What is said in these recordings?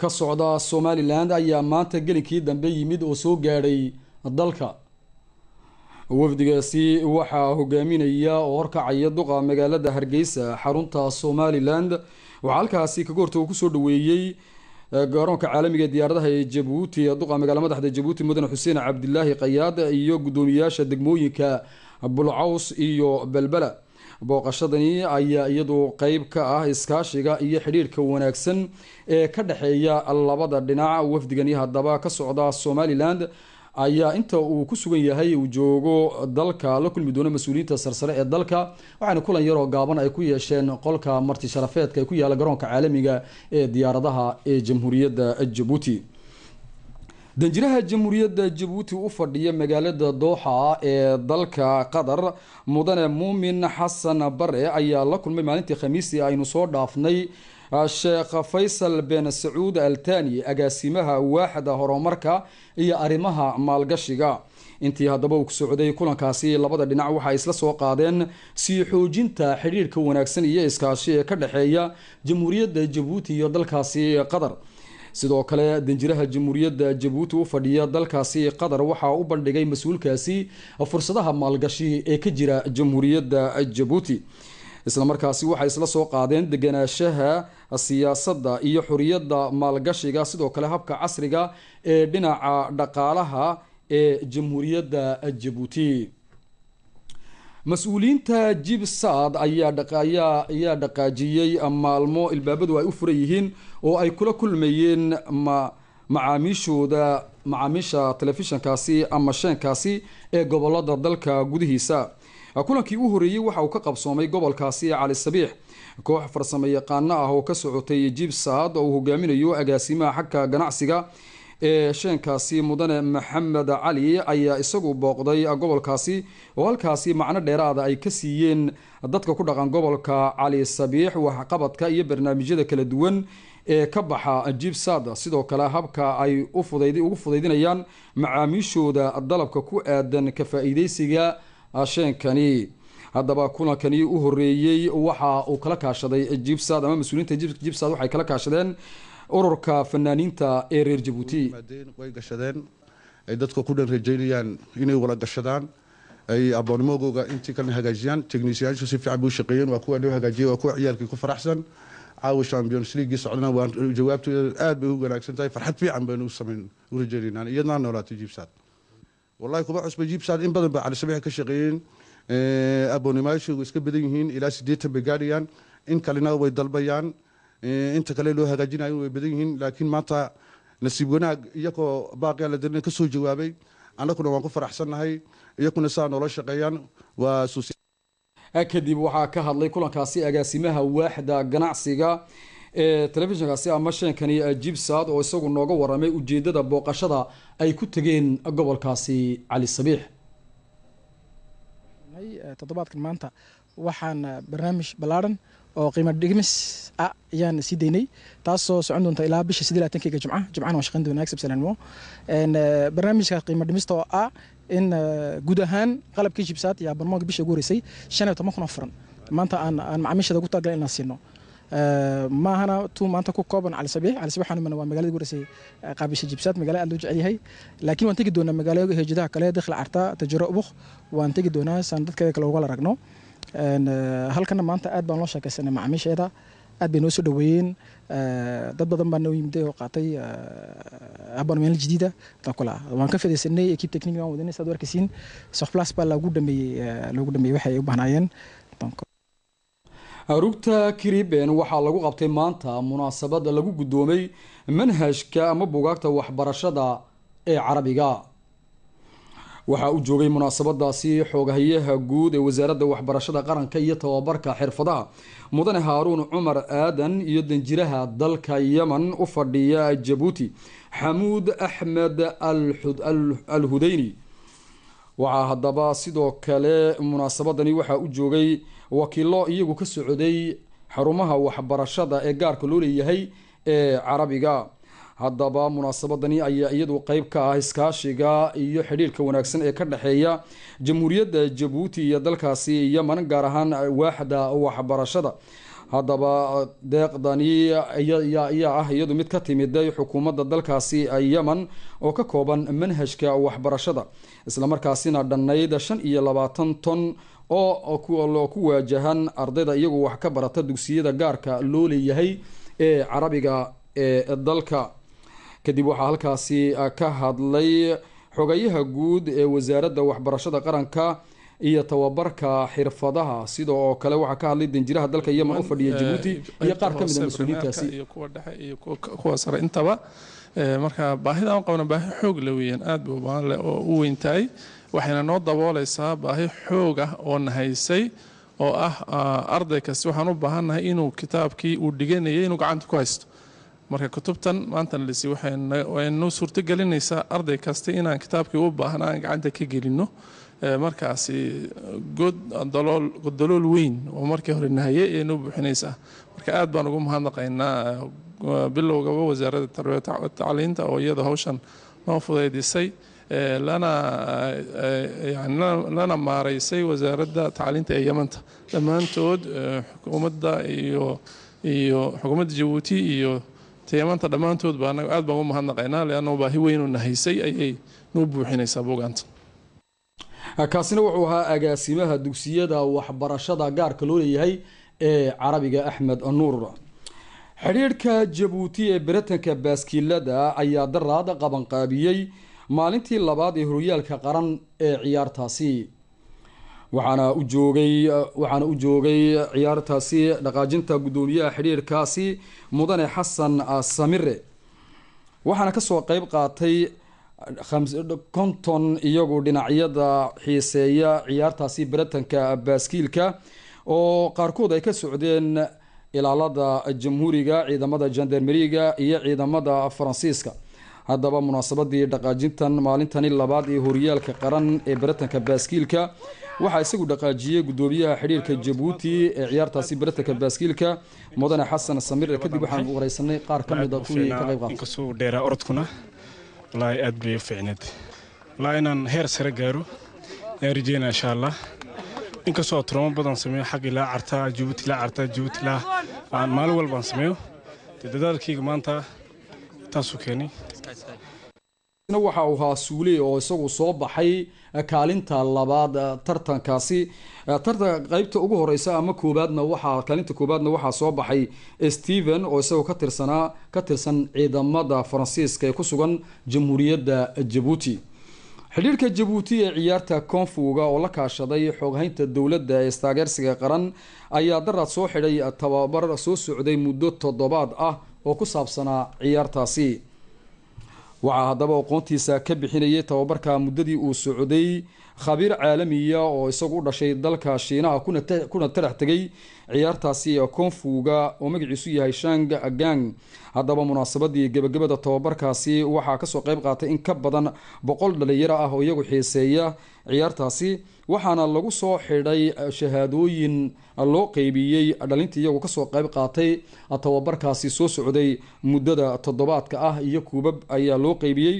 ka socda somalilan ayaa maanta gelinkii dambe yimid oo soo gaadhay dalka wafdigaasi waxaa hogaaminaya oo horkacaya duqa magaalada hargeysa xarunta somalilan waxaa halkaasi kaga horta uu kusoo dhaweeyey eh, garoonka caalamiga diyaaradaha ee jabuuti duqa magaala madaxda jabuuti mudane xuseen cabdilaahi kayaad iyo guddoomiyaasha degmooyinka bulcaws iyo belbela booqashadani ayaa iyadu qeyb ka ah iskaashiga iyo xidhiirka wanaagsan ee ka dhexeeya labada dhinac wafdigani haddaba ka socda somalilan ayaa inta uu ku sugan yahay uu joogo dalka la kulmi doono mas-uuliyiinta sarsare ee dalka waxaana kulan yaroo gaaban ay ku yeesheen qolka marti sharafeedka ee ku yaala garoonka caalamiga ee diyaaradaha ee jamhuuriyadda jabuuti danjiraha jamhuuriyadda jabuuti u fadhiya magaalada dooxa ee dalka qatar mudane muumin xasan bare ayaa la kulmay maalintii khamiistii aynu soo dhaafnay ah, sheekh faysal ben sacuud altani agaasimaha waaxda horumarka iyo arrimaha maalgashiga intii haddaba uu ku socday kulankaasi labada dhinac waxaa isla soo qaadeen sii xoojinta xidhiirka wanaagsan iyo iskaashi ee ka dhexeeya jamhuuriyadda jabuuti iyo dalkaasi qatar sidoo kale danjiraha jamhuuriyadda jabuuti u fadhiya dalkaasi qatar waxaa u bandhigay mas-uulkaasi fursadaha maalgashi ee ka jira jamhuuriyadda jabuuti islamarkaasi waxay isla soo qaadeen deganaanshaha siyaasadda iyo xoriyadda maalgashiga sidoo kale habka casriga ah ee dhinaca dhaqaalaha ee jamhuuriyadda jabuuti mas-uuliyiinta jibsaad ayaa dhaqaajiyey ah maalmo ilbaabadu ay u furan yihiin oo ay kula kulmayeen ma macaamiishooda macaamiisha telefishinkaasi ama sheenkaasi ee gobolada dalka gudihiisa ah, kulankii u horeeyey waxa uu ka qabsoomay gobolkaasi cali sabiix koox farsamo yaqaano ah oo ka socotay jibsaad oo uu hogaaminayo agaasimaha xagka ganacsiga ee sheenkaasi mudane maxamed cali ayaa isagu booqday gobolkaasi oo halkaasi macno dheeraada ay ka siiyeen dadka ku dhaqan gobolka cali sabiix waxqabadka iyo barnaamijyada kala duwan ee ka baxa jibsad sidoo kale habka ay ugu fudaydinayaan macaamiishooda dalabka ku aadan ka faa-iideysiga sheenkani haddaba kulankani u horeeyey waxa uu kala kaashaday jibsad ama mas-uuliinta jibsad waxay kala kaashadeen ururka fanaaniinta ee reer jabuuti way gashadeen ay dadka ku dhan rajaynayaan inay wada gashadaan ay aboonimogooga intii kalena hagaajiyaan tekhnisiyaanshu si fiican buu shaqeeyeen waa kuwa loo hagaajiyay waa kuwa ciyaalkii ku faraxsan caawa champions leaguei socdana waan jawaabtooda aada bay u wanaagsan tahay farxad fiican baynu usamayn u rajaynaynaan iyadnaa noolaatay jibsaad wallahi kuma cusbay jibsaad in badan ba calisabiix ka shaqeeyeen aboonimayaashu iska badan yihiin ilaa siddeetan bay gaadhayaan in kalena way dalbayaan Eh, inta kale loo hagaajinayo way badan yihiin laakiin maanta nasiib wanaag iyagoo baaqia la darin ka soo jawaabay annaguna waan ku faraxsannahay iyaguna saa noola shaqeeyaan waa kadib waxaa ka hadlay kulankaasi agaasimaha waaxda ganacsiga ee telefishinkaasi ama sheenkani ajibsaad eh, oo isagu nooga waramay ujeedada booqashada ay ku tegeen gobolkaasi cali sabiix eh, toddobaadkan maanta waxaana eh, barnaamij ballaaran oo qiimo dhigmis ah ayaan sii daynay taasoo socon doonta ilaa bisha sideed jumca jumcana waa shaqayn doonaa agsa salaanimo qiimo dhimista oo ah in eh, guud ahaan qalabkii jibsaad iyo abonmaanka bisha ugu horeysay shan iyo toban kun oo furan maanta aan aan macaamiishada ugu talagalay inaan siino eh, maahana tuu maanta ku kooban cali sabiix cali sabiix waa magaalada ugu horeysay qaabisha jibsaad magaala aad loo jecel yahay laakiin waan tegi doonaa magaalooyinka heejidaha kale dakhla carta tajiro ubuk waan tegi doonaa saan dadkeeda kale uga ragno Eh, halkana maanta aad baan loo sheekaysanay macamiisheeda aad bay noo soo dhaweeyeen eh, dad badan baa noo yimiday oo qaatay eh, abonemenl jadiida dakula waan ka fadaysanay ekib technique waan wadanay saad arkaysiin sokhplas baa loogu dhameeyey loogu dhameeyey waxay u bahnaayeen rugta kiriben waxaa lagu qabtay maanta munaasabad lagu guddoomay manhajka ama bugaagta waxbarashada ee carabiga waxaa u joogay munaasabadaasi xoogahayaha guud ee wasaaradda waxbarashada qaranka iyo tababarka xirfadaha mudane haaruun cumar aadan iyo danjiraha dalka yeman u fadhiya jabuuti xamuud axmed al hudeyni waxaa haddaba sidoo kale munaasabadani waxaa u joogay wakiilo iyagu ka socday xarumaha waxbarashada ee gaarka loo leeyahay ee carabiga haddaba munaasabadani ayaa iyadu qeyb ka ah iskaashiga iyo xidhiirka wanaagsan ee ka dhexeeya jamhuuriyadda jabuuti iyo dalkaasi yeman gaar ahaan waaxda waxbarashada haddaba deeqdani ayaa ah iyadu mid ka timiday xukuumadda dalkaasi yemen oo ka kooban manhajka waxbarashada islamarkaasina dhannayd shan iyo labaatan ton oo loo ku waajahan ardayda iyagu wax ka barata dugsiyada gaarka loo leeyahay ee carabiga ee dalka kadib waxaa halkaasi ah, ka hadlay xogayaha guud ee wasaaradda waxbarashada qaranka iyo tababarka xirfadaha sidoo oo kale waxaa ka hadlay danjiraha dalka yeman u fadhiya jabuuti iyo qaar ka mid a ah mas-uuliyiintaasi kuwa dhexe iyo kuwa sare intaba marka baahidaan qabna baahi xoog la weeyaan aad bu baan leh oo u weyntahay waxayna noo daboolaysaa baahi xoog ah oo nahaysay oo ah, ah arday kasti waxaan u baahannahay inuu kitaabkii uu dhiganayay inuu gacanta ku haysto marka kutubtan maantanalisi waxay noo suurto arday kasta inaan kitaabkii u baahnaa aan gacanta ka gelinno markaasi godalool weyn oo markii hore nahayay ee noo marka aad baan ugu mahadnaqaynaa bilowgaba wasaaradda tarbiya tacliinta oo iyada hawshan noo fudaydisay lana maaraysay wasaaradda tacliinta ee yamanta dhammaantood xukuumadda iyo xukuumadda jabuuti iyo tayamaanta dhammaantood baa anagu aad baan u mahadnaqaynaa leanna baahi weynu nahaysay ayay nuu buuxinaysaa buugaanta kaasina wuxuu ahaa agaasimaha dugsiyada waxbarashada gaarka loo leeyahay ee carabiga axmed nuur xidhiidhka jabuuti ee baritanka baaskiilada ayaa daraada qabanqaabiyey maalintii labaad ee horyaalka qaran ee ciyaartaasi waxaana u joogay waxaana u joogay ciyaartaasi dhaqaajinta guddoomiyaha xidhiirkaasi mudane xasan samire waxaana kasoo qeyb qaatay konton iyagu dhinacyada xiiseeya ciyaartaasi baritanka baaskiilka oo qaarkood ay ka socdeen ilaalada jamhuuriga ciidamada jandarmeriga iyo ciidamada faransiiska haddaba munaasabadii dhaqaajintan maalintani labaad ee horyaalka qaran ee baritanka baaskiilka waxaa isagu dhaqaajiyey gudoomiyaha xidhiirka jabuuti ee ciyaartaasi baritanka baaskiilka mudane xasan samir kadib waxaan wareysanay qaar ka mida ah kuwii ka qaybqaatkasuu dheeraa orodkuna walaahi aad bay u fiicneed walaa inaan heer sare gaaro ayaan rajeynaa insha allah inkastoo turamo badan sameeyo xagii laa cartaa jabuuti laa cartaa jabuuti laa aan maalin walbaan sameeyo dadaalkayga maanta taasuu keenay waxa uu ahaa suule oo isagu soo baxay eh, kaalinta labaad eh, tartankaasi eh, tartanka qeybta ugu horeysa ama koobaadna waxaa kaalinta koobaadna waxaa soo baxay stephen oo isagoo ka tirsanaa ka tirsan ciidamada faransiiska ee ku sugan jamhuuriyadda jabuuti xidhiirka jabuuti ee ciyaarta koonfuga oo la kaashaday xoogahaynta dowladda ee istaageersiga qaran ayaa daraad soo xidhay tababar soo socday muddo toddobaad ah oo ku saabsanaa ciyaartaasi waxaa haddaba aqoontiisa ka bixinayay tababarka muddadii uu socday khabiir caalamiya oo isagu u dhashay dalka shiinaha kuna tarax tegay ciyaartaasi konfuga oo magaciisu yahay shang gang haddaba munaasabadii gebagabada tababarkaasi waxaa kasoo qeyb qaatay in ka badan boqol dhalinyaro ah oo iyagu xiiseeya ciyaartaasi waxaana lagu soo xidhay eh, shahaadooyin loo qeybiyey dhalinta iyagu kasoo qeyb qaatay tababarkaasi soo socday muddada toddobaadka ah iyo kuubab ayaa loo qeybiyey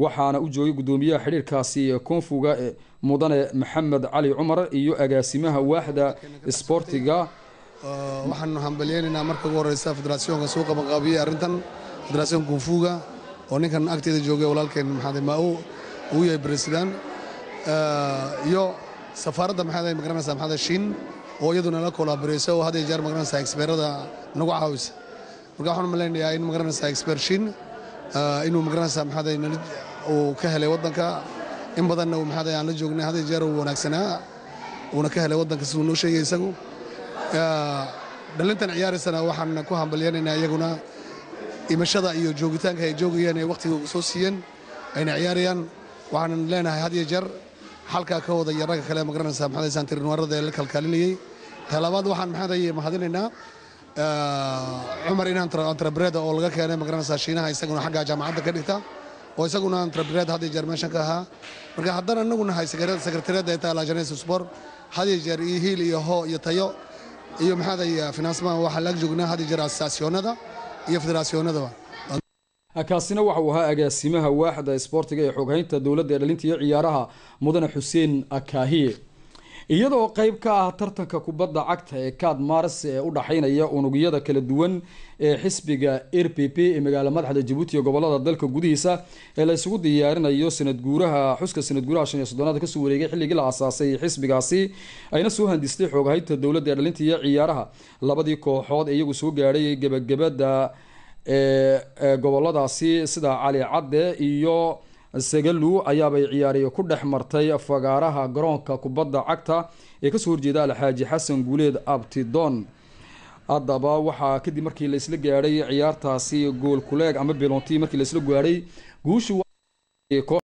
waxaana u joogay gudoomiyaha xidhiirkaasi koonfuga mudane maxamed cali cumar iyo agaasimaha waaxda isboortiga waxaanu hambalyeynaynaa marka ugu horeysa federaatioonka soo qabanqaabiye arrintan federaatioon koonfuga oo ninkan agteeda joogay walaalkeen maxaad maao uu yahay bresidan iyo safaaradda maxaad magaranaysa maxaad shiin oo iyaduna la kolaboreysa oo hadda jeer magaranaysa expertada nagu caawisa marka waxaan u malaynayaa in magaranaysa exper shiin inuu magaranaysa maxaad uu ka helay wadanka in badanna aan la joognay had jeer wanaagsanaa uuna ka helay wadanka siduu noo sheegay isagu dhalintan ciyaaraysana waxaan ku hambalyanaynaa iyaguna imashada iyo joogitaanka ay joogayeen ee wakhtiga ugu soo siiyeen ayna ciyaarayaan waxaan leenahay had iyo jeer xalkaa ka wada iyo ragga kale magaranaysaa maxaad santirnwarada ee la kalkaalinayey talabaad waxaan maxaadaye mahadinaynaa cumar inaan antarabareeda oo laga keenay magaranaysaa shiinaha isaguna xaggaa jaamacadda ka dhigta oo isaguna antrabireed had jeermeeshanka ahaa marka haddana annaguna hay sekretariadda etalajanese sport hadiyo jeer iyo hiil iyo hoo iyo tayo iyo maxaadaya finansman waxaa laag joognaa hadiyo jeer asosiaasyoonada iyo federaasyoonadaba kaasina waxa uu ahaa agaasimaha waaxda sboortiga ee xoghaynta dowladda ee dhalinta iyo ciyaaraha mudane xuseen akaahiye iyadoo qeyb ka ah tartanka kubadda cagta ee kad mars ee u dhaxeynaya unugyada kala duwan ee xisbiga r p p ee magaalo madaxda jabuuti ee gobolada dalka gudihiisa ee la diyaarinayo sanadguuraha xuska sanad guuraha shan iyo soddonaad kasoo wareegay xilligii la aasaasay xisbigaasi ayna soo handistay xooghaynta dowladda ee dhalinta iyo ciyaaraha labadii kooxood ee iyagu soo gaadhay gebagabada goboladaasi sida cali cadde iyo segelu ayaabay ciyaariye ku dhex martay fagaaraha garoonka kubadda cagta ee kasoo horjeeda alxaaji xasan guuleed abtidoon haddaba waxaa kadib markii laisla gaadhay ciyaartaasi gool kuleeg ama belonti markii laisla gaadhay guushu